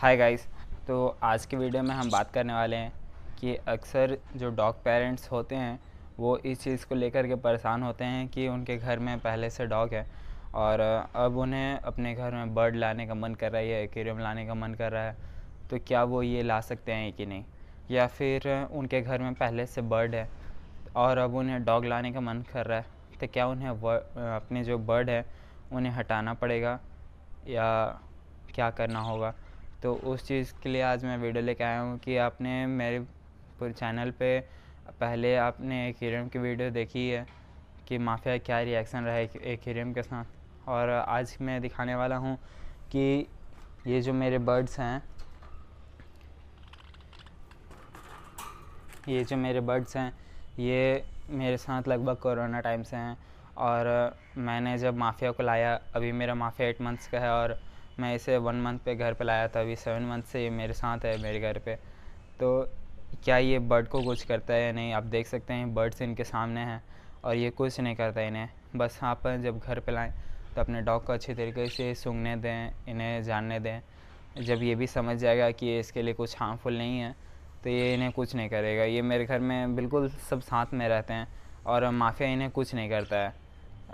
hi guys तो आज के वीडियो में हम बात करने वाले हैं कि अक्सर जो डॉग पेरेंट्स होते हैं वो इस चीज़ को लेकर के परेशान होते हैं कि उनके घर में पहले से डॉग है और अब उन्हें अपने घर में बर्ड लाने का मन कर रहा है या एक्वेरियम लाने का मन कर रहा है तो क्या वो ये ला सकते हैं कि नहीं या फिर उनके घर में पहले से बर्ड है और अब उन्हें डॉग लाने का मन कर रहा है तो क्या उन्हें अपने जो बर्ड है उन्हें हटाना पड़ेगा या क्या करना होगा तो उस चीज़ के लिए आज मैं वीडियो लेके आया हूँ कि आपने मेरे पूरे चैनल पे पहले आपने एक हीरम की वीडियो देखी है कि माफिया क्या रिएक्शन रहा है एक हीरम के साथ और आज मैं दिखाने वाला हूँ कि ये जो मेरे बर्ड्स हैं ये जो मेरे बर्ड्स हैं ये मेरे साथ लगभग कोरोना टाइम से हैं और मैंने जब माफिया को लाया अभी मेरा माफिया एट मंथ्स का है और मैं इसे वन मंथ पे घर पे लाया था अभी सेवन मंथ से ये मेरे साथ है मेरे घर पे तो क्या ये बर्ड को कुछ करता है या नहीं आप देख सकते हैं बर्ड्स इनके सामने हैं और ये कुछ नहीं करता इन्हें बस आप जब घर पे लाएँ तो अपने डॉग को अच्छी तरीके से सूंघने दें इन्हें जानने दें जब ये भी समझ जाएगा कि ये इसके लिए कुछ हार्मफुल नहीं है तो ये इन्हें कुछ नहीं करेगा ये मेरे घर में बिल्कुल सब साथ में रहते हैं और माफिया इन्हें कुछ नहीं करता है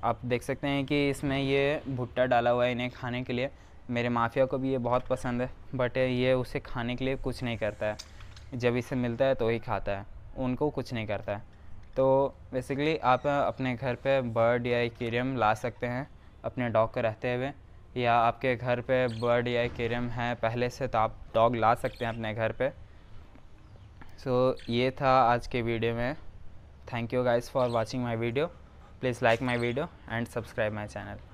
आप देख सकते हैं कि इसमें ये भुट्टा डाला हुआ है इन्हें खाने के लिए मेरे माफिया को भी ये बहुत पसंद है बट ये उसे खाने के लिए कुछ नहीं करता है जब इसे मिलता है तो ही खाता है उनको कुछ नहीं करता है तो बेसिकली आप अपने घर पे बर्ड या एक्वेरियम ला सकते हैं अपने डॉग के रहते हुए या आपके घर पे बर्ड या एक्वेरियम है पहले से तो आप डॉग ला सकते हैं अपने घर पे सो so, ये था आज के वीडियो में thank you guys for watching my video please like my video and subscribe my channel